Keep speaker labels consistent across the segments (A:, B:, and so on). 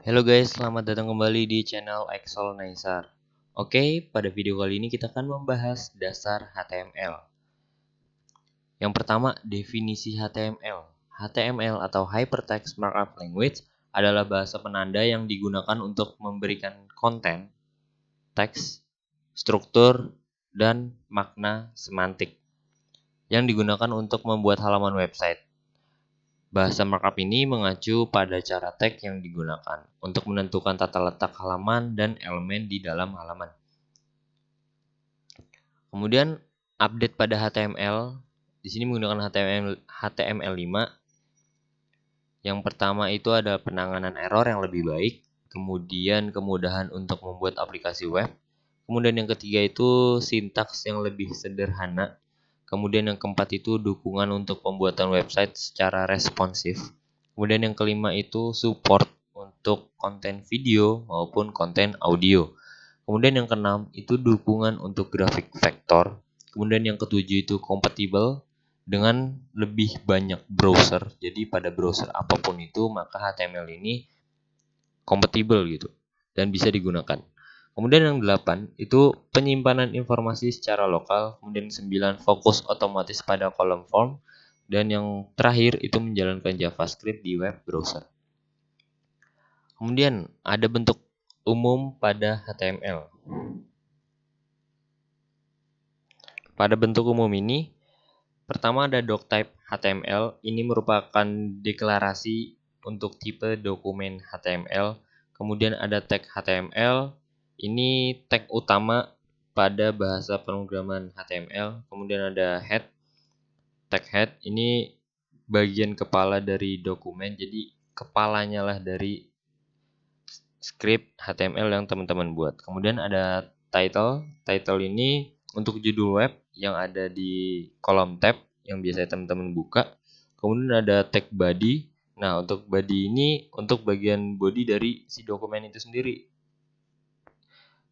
A: Halo guys, selamat datang kembali di channel Excel Naisar. Oke, pada video kali ini kita akan membahas dasar HTML. Yang pertama, definisi HTML. HTML atau Hypertext Markup Language adalah bahasa penanda yang digunakan untuk memberikan konten, teks, struktur, dan makna semantik yang digunakan untuk membuat halaman website. Bahasa markup ini mengacu pada cara tag yang digunakan untuk menentukan tata letak halaman dan elemen di dalam halaman. Kemudian update pada HTML. Di sini menggunakan HTML HTML5. Yang pertama itu ada penanganan error yang lebih baik, kemudian kemudahan untuk membuat aplikasi web. Kemudian yang ketiga itu sintaks yang lebih sederhana Kemudian yang keempat itu dukungan untuk pembuatan website secara responsif. Kemudian yang kelima itu support untuk konten video maupun konten audio. Kemudian yang keenam itu dukungan untuk grafik vektor. Kemudian yang ketujuh itu kompatibel dengan lebih banyak browser. Jadi pada browser apapun itu maka HTML ini kompatibel gitu dan bisa digunakan. Kemudian yang delapan itu penyimpanan informasi secara lokal. Kemudian sembilan fokus otomatis pada kolom form. Dan yang terakhir itu menjalankan JavaScript di web browser. Kemudian ada bentuk umum pada HTML. Pada bentuk umum ini, pertama ada type HTML. Ini merupakan deklarasi untuk tipe dokumen HTML. Kemudian ada tag HTML, ini tag utama pada bahasa pemrograman HTML. Kemudian ada head, tag head. Ini bagian kepala dari dokumen. Jadi kepalanya lah dari script HTML yang teman-teman buat. Kemudian ada title. Title ini untuk judul web yang ada di kolom tab yang biasa teman-teman buka. Kemudian ada tag body. Nah, untuk body ini untuk bagian body dari si dokumen itu sendiri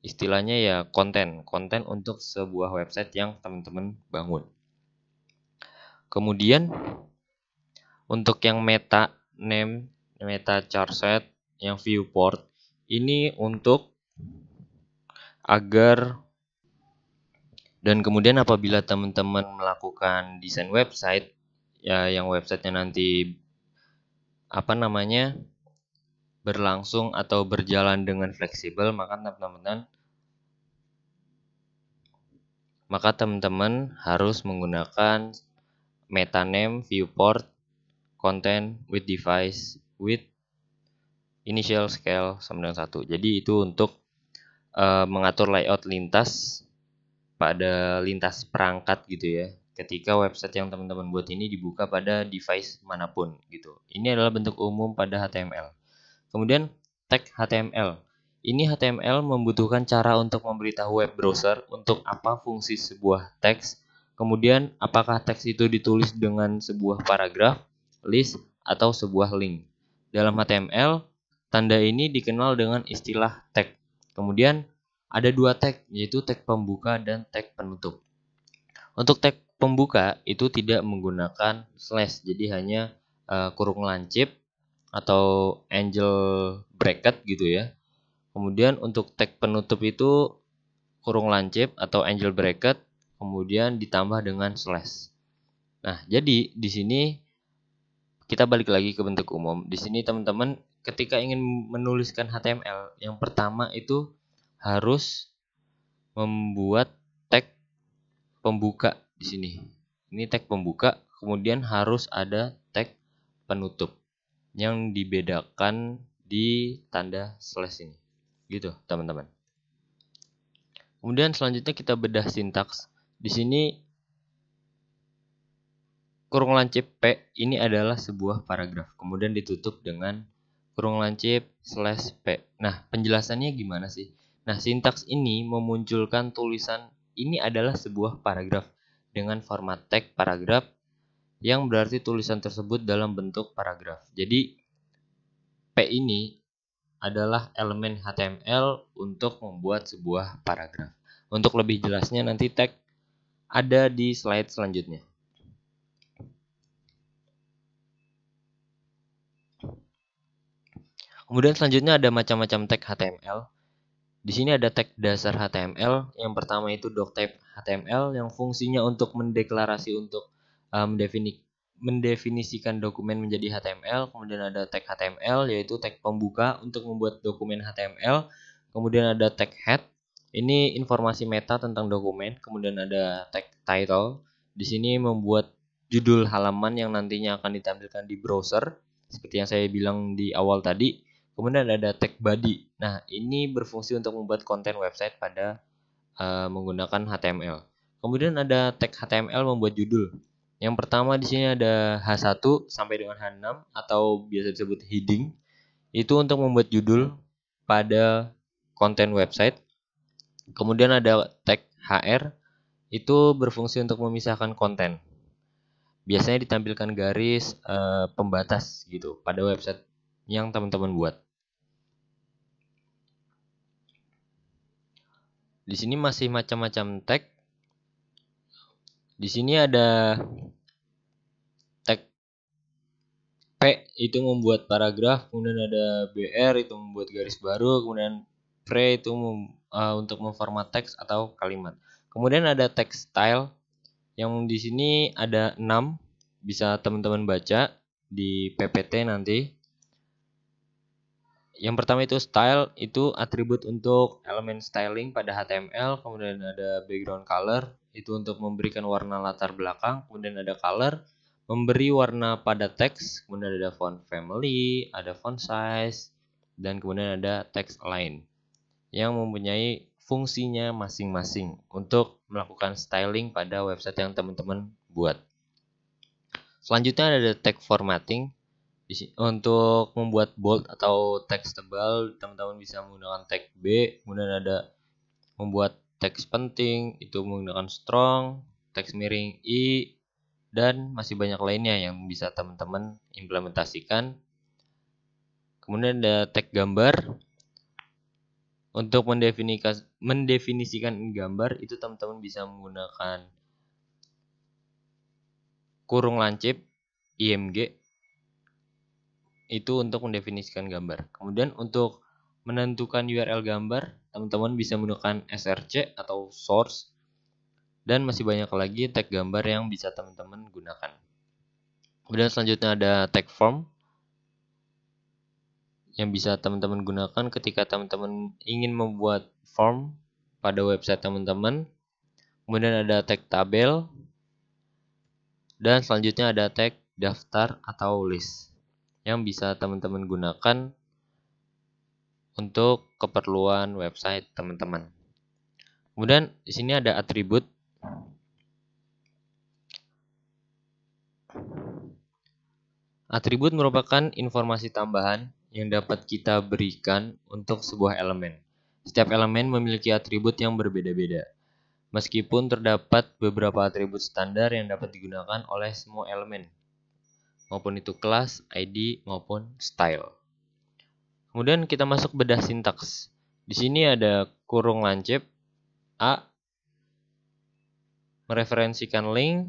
A: istilahnya ya konten, konten untuk sebuah website yang teman-teman bangun. Kemudian untuk yang meta name, meta charset, yang viewport ini untuk agar dan kemudian apabila teman-teman melakukan desain website ya yang websitenya nanti apa namanya berlangsung atau berjalan dengan fleksibel, maka teman-teman maka teman-teman harus menggunakan meta name viewport content with device with initial scale sama Jadi itu untuk uh, mengatur layout lintas pada lintas perangkat gitu ya ketika website yang teman-teman buat ini dibuka pada device manapun gitu. Ini adalah bentuk umum pada HTML. Kemudian tag HTML. Ini HTML membutuhkan cara untuk memberitahu web browser untuk apa fungsi sebuah teks, kemudian apakah teks itu ditulis dengan sebuah paragraf, list, atau sebuah link. Dalam HTML, tanda ini dikenal dengan istilah tag. Kemudian ada dua tag, yaitu tag pembuka dan tag penutup. Untuk tag pembuka itu tidak menggunakan slash, jadi hanya uh, kurung lancip atau angel bracket gitu ya. Kemudian untuk tag penutup itu kurung lancip atau angel bracket kemudian ditambah dengan slash. Nah, jadi di sini kita balik lagi ke bentuk umum. Di sini teman-teman ketika ingin menuliskan HTML, yang pertama itu harus membuat tag pembuka di sini. Ini tag pembuka, kemudian harus ada tag penutup yang dibedakan di tanda slash ini. Gitu, teman-teman. Kemudian selanjutnya kita bedah sintaks. Di sini kurung lancip P ini adalah sebuah paragraf. Kemudian ditutup dengan kurung lancip slash P. Nah, penjelasannya gimana sih? Nah, sintaks ini memunculkan tulisan ini adalah sebuah paragraf dengan format tag paragraf yang berarti tulisan tersebut dalam bentuk paragraf. Jadi P ini adalah elemen HTML untuk membuat sebuah paragraf. Untuk lebih jelasnya nanti tag ada di slide selanjutnya. Kemudian selanjutnya ada macam-macam tag HTML. Di sini ada tag dasar HTML, yang pertama itu type HTML yang fungsinya untuk mendeklarasi untuk um, defini- mendefinisikan dokumen menjadi HTML, kemudian ada tag HTML yaitu tag pembuka untuk membuat dokumen HTML, kemudian ada tag head ini informasi meta tentang dokumen, kemudian ada tag title. Di sini membuat judul halaman yang nantinya akan ditampilkan di browser, seperti yang saya bilang di awal tadi. Kemudian ada tag body. Nah, ini berfungsi untuk membuat konten website pada uh, menggunakan HTML. Kemudian ada tag HTML membuat judul. Yang pertama di sini ada H1 sampai dengan H6 atau biasa disebut heading. Itu untuk membuat judul pada konten website. Kemudian ada tag HR itu berfungsi untuk memisahkan konten. Biasanya ditampilkan garis e, pembatas gitu pada website yang teman-teman buat. Di sini masih macam-macam tag. Di sini ada P itu membuat paragraf, kemudian ada BR itu membuat garis baru, kemudian pre itu mem, uh, untuk memformat teks atau kalimat. Kemudian ada text style yang di sini ada 6 bisa teman-teman baca di PPT nanti. Yang pertama itu style itu atribut untuk elemen styling pada HTML, kemudian ada background color itu untuk memberikan warna latar belakang, kemudian ada color memberi warna pada teks, kemudian ada font family, ada font size, dan kemudian ada text align yang mempunyai fungsinya masing-masing untuk melakukan styling pada website yang teman-teman buat. Selanjutnya ada tag formatting untuk membuat bold atau teks tebal teman-teman bisa menggunakan tag B kemudian ada membuat teks penting itu menggunakan strong teks miring I dan masih banyak lainnya yang bisa teman-teman implementasikan. Kemudian ada tag gambar. Untuk mendefinisikan, gambar itu teman-teman bisa menggunakan kurung lancip IMG itu untuk mendefinisikan gambar. Kemudian untuk menentukan URL gambar, teman-teman bisa menggunakan SRC atau source dan masih banyak lagi tag gambar yang bisa teman-teman gunakan. Kemudian selanjutnya ada tag form yang bisa teman-teman gunakan ketika teman-teman ingin membuat form pada website teman-teman. Kemudian ada tag tabel dan selanjutnya ada tag daftar atau list yang bisa teman-teman gunakan untuk keperluan website teman-teman. Kemudian di sini ada atribut Atribut merupakan informasi tambahan yang dapat kita berikan untuk sebuah elemen. Setiap elemen memiliki atribut yang berbeda-beda. Meskipun terdapat beberapa atribut standar yang dapat digunakan oleh semua elemen, maupun itu kelas, ID, maupun style. Kemudian kita masuk bedah sintaks. Di sini ada kurung lancip A mereferensikan link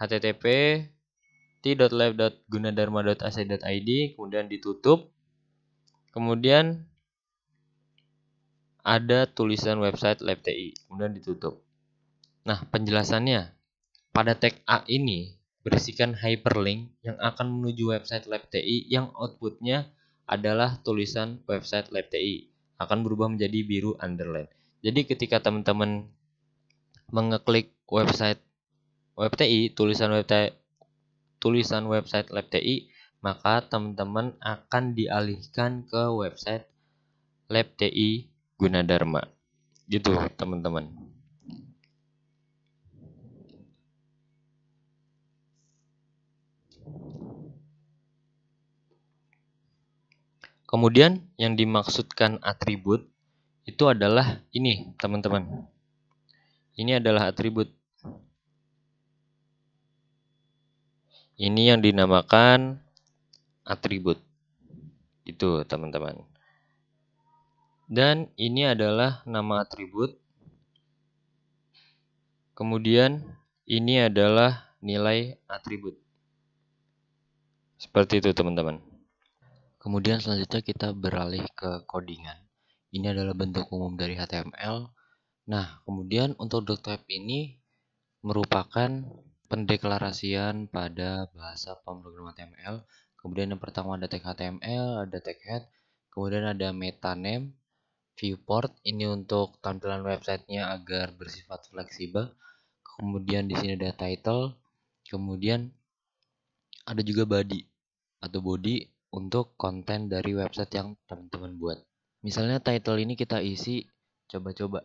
A: http t.lab.gunadarma.ac.id kemudian ditutup kemudian ada tulisan website LabTI kemudian ditutup nah penjelasannya pada tag A ini berisikan hyperlink yang akan menuju website LabTI yang outputnya adalah tulisan website LabTI akan berubah menjadi biru underline jadi ketika teman-teman mengeklik website WebTI, tulisan website tulisan website lab TI, maka teman-teman akan dialihkan ke website lab TI Gunadarma. Gitu, teman-teman. Kemudian yang dimaksudkan atribut itu adalah ini, teman-teman. Ini adalah atribut Ini yang dinamakan atribut. Itu, teman-teman. Dan ini adalah nama atribut. Kemudian ini adalah nilai atribut. Seperti itu, teman-teman. Kemudian selanjutnya kita beralih ke codingan. Ini adalah bentuk umum dari HTML. Nah, kemudian untuk .type ini merupakan pendeklarasian pada bahasa pemrograman HTML. Kemudian yang pertama ada tag HTML, ada tag head, kemudian ada meta name, viewport. Ini untuk tampilan websitenya agar bersifat fleksibel. Kemudian di sini ada title, kemudian ada juga body atau body untuk konten dari website yang teman-teman buat. Misalnya title ini kita isi coba-coba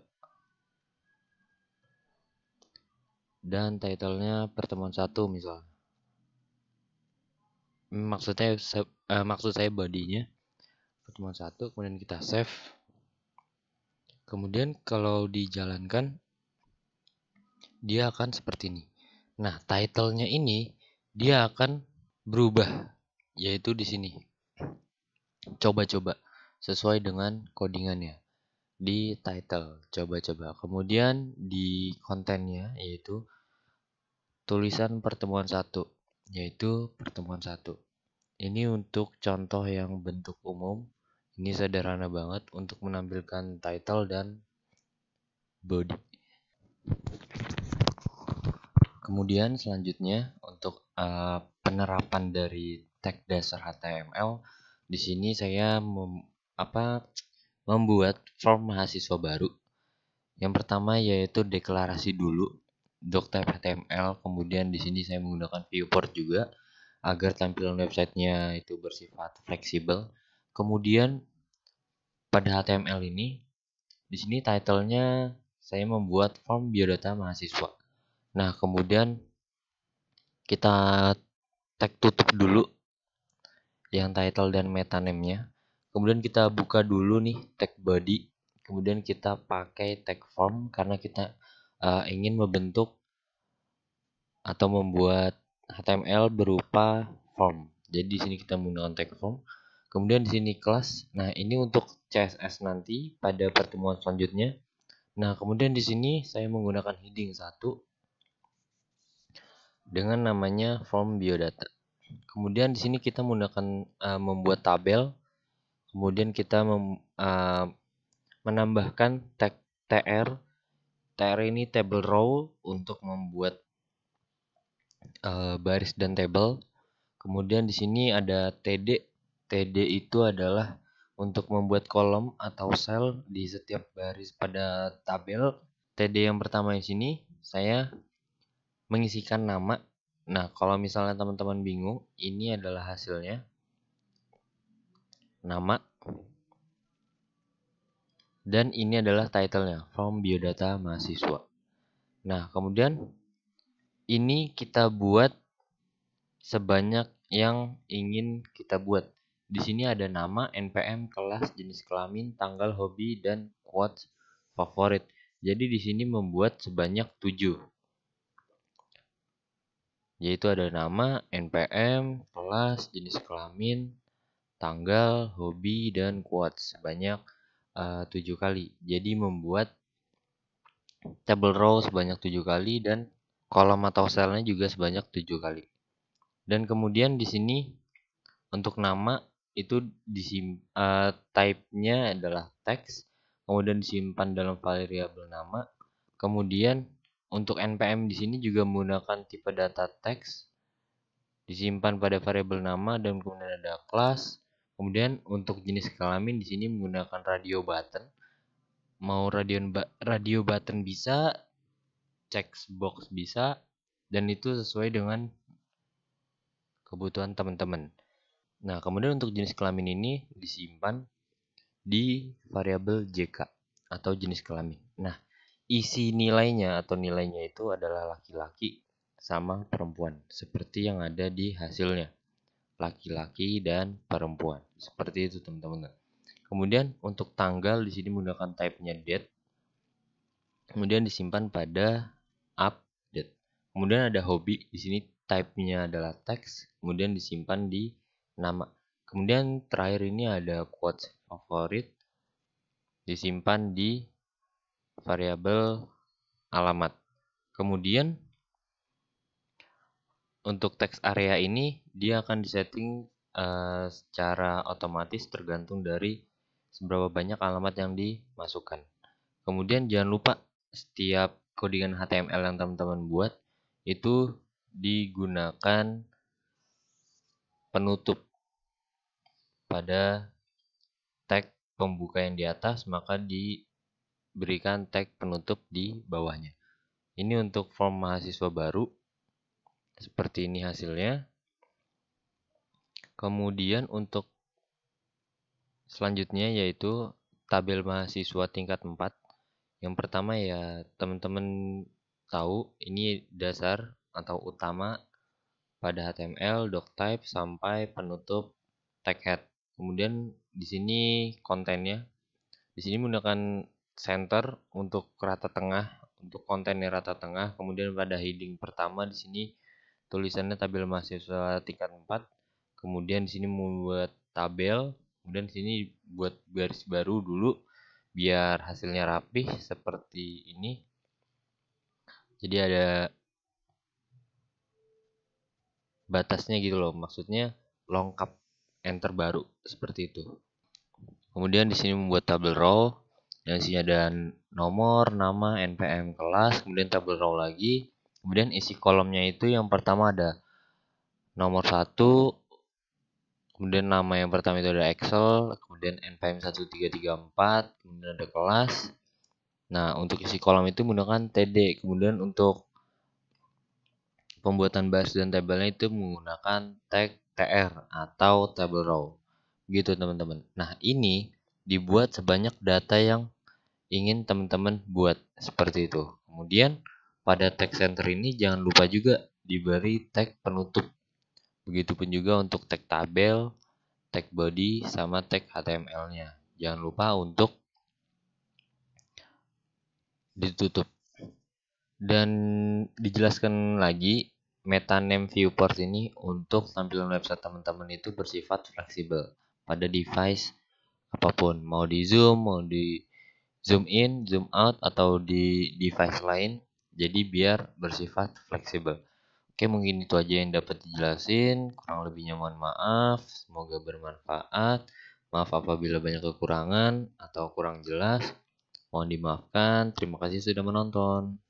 A: dan titlenya pertemuan satu misal maksudnya hmm, uh, maksud saya eh, bodinya pertemuan satu kemudian kita save kemudian kalau dijalankan dia akan seperti ini nah titlenya ini dia akan berubah yaitu di sini coba-coba sesuai dengan codingannya di title coba-coba kemudian di kontennya yaitu tulisan pertemuan satu yaitu pertemuan satu ini untuk contoh yang bentuk umum ini sederhana banget untuk menampilkan title dan body kemudian selanjutnya untuk uh, penerapan dari tag dasar HTML di sini saya mem, apa membuat form mahasiswa baru. Yang pertama yaitu deklarasi dulu Dokter HTML, kemudian di sini saya menggunakan viewport juga agar tampilan websitenya itu bersifat fleksibel. Kemudian pada HTML ini, di sini titlenya saya membuat form biodata mahasiswa. Nah, kemudian kita tag tutup dulu yang title dan meta name-nya kemudian kita buka dulu nih tag body kemudian kita pakai tag form karena kita uh, ingin membentuk atau membuat HTML berupa form jadi di sini kita menggunakan tag form kemudian di sini kelas nah ini untuk CSS nanti pada pertemuan selanjutnya nah kemudian di sini saya menggunakan heading 1 dengan namanya form biodata kemudian di sini kita menggunakan uh, membuat tabel kemudian kita mem, uh, menambahkan tag tr tr ini table row untuk membuat uh, baris dan table kemudian di sini ada td td itu adalah untuk membuat kolom atau sel di setiap baris pada tabel td yang pertama di sini saya mengisikan nama nah kalau misalnya teman-teman bingung ini adalah hasilnya nama, dan ini adalah titlenya, Form Biodata Mahasiswa. Nah, kemudian ini kita buat sebanyak yang ingin kita buat. Di sini ada nama, NPM, kelas, jenis kelamin, tanggal, hobi, dan quotes favorit. Jadi di sini membuat sebanyak 7. Yaitu ada nama, NPM, kelas, jenis kelamin, tanggal, hobi, dan quotes sebanyak eh, tujuh kali. Jadi membuat table row sebanyak tujuh kali dan kolom atau selnya juga sebanyak tujuh kali. Dan kemudian di sini untuk nama itu disim uh, type-nya adalah text, kemudian disimpan dalam variabel nama. Kemudian untuk npm di sini juga menggunakan tipe data text disimpan pada variabel nama dan kemudian ada class Kemudian untuk jenis kelamin di sini menggunakan radio button. Mau radio radio button bisa, checkbox bisa, dan itu sesuai dengan kebutuhan teman-teman. Nah, kemudian untuk jenis kelamin ini disimpan di variabel JK atau jenis kelamin. Nah, isi nilainya atau nilainya itu adalah laki-laki sama perempuan, seperti yang ada di hasilnya. Laki-laki dan perempuan. Seperti itu teman-teman. Kemudian untuk tanggal di sini menggunakan type-nya date. Kemudian disimpan pada update. Kemudian ada hobi di sini type-nya adalah text, kemudian disimpan di nama. Kemudian terakhir ini ada quotes favorit disimpan di variabel alamat. Kemudian untuk text area ini dia akan disetting Eh, secara otomatis tergantung dari seberapa banyak alamat yang dimasukkan. Kemudian jangan lupa setiap codingan HTML yang teman-teman buat itu digunakan penutup pada tag pembuka yang di atas maka diberikan tag penutup di bawahnya. Ini untuk form mahasiswa baru. Seperti ini hasilnya. Kemudian untuk selanjutnya yaitu tabel mahasiswa tingkat 4. Yang pertama ya teman-teman tahu ini dasar atau utama pada HTML, doctype sampai penutup tag head. Kemudian di sini kontennya. Di sini menggunakan center untuk rata tengah, untuk kontennya rata tengah. Kemudian pada heading pertama di sini tulisannya tabel mahasiswa tingkat 4 kemudian di sini membuat tabel kemudian di sini buat garis baru dulu biar hasilnya rapih seperti ini jadi ada batasnya gitu loh maksudnya lengkap enter baru seperti itu kemudian di sini membuat tabel row yang isinya ada nomor nama npm kelas kemudian tabel row lagi kemudian isi kolomnya itu yang pertama ada nomor satu kemudian nama yang pertama itu ada Excel, kemudian NPM 1334, kemudian ada kelas. Nah, untuk isi kolom itu menggunakan TD, kemudian untuk pembuatan baris dan tabelnya itu menggunakan tag TR atau table row. Gitu teman-teman. Nah, ini dibuat sebanyak data yang ingin teman-teman buat seperti itu. Kemudian pada tag center ini jangan lupa juga diberi tag penutup Begitupun juga untuk tag tabel, tag body, sama tag HTML-nya. Jangan lupa untuk ditutup. Dan dijelaskan lagi, meta name viewport ini untuk tampilan website teman-teman itu bersifat fleksibel pada device apapun. Mau di zoom, mau di zoom in, zoom out, atau di device lain. Jadi biar bersifat fleksibel. Oke, mungkin itu aja yang dapat dijelasin. Kurang lebihnya mohon maaf. Semoga bermanfaat. Maaf apabila banyak kekurangan atau kurang jelas. Mohon dimaafkan. Terima kasih sudah menonton.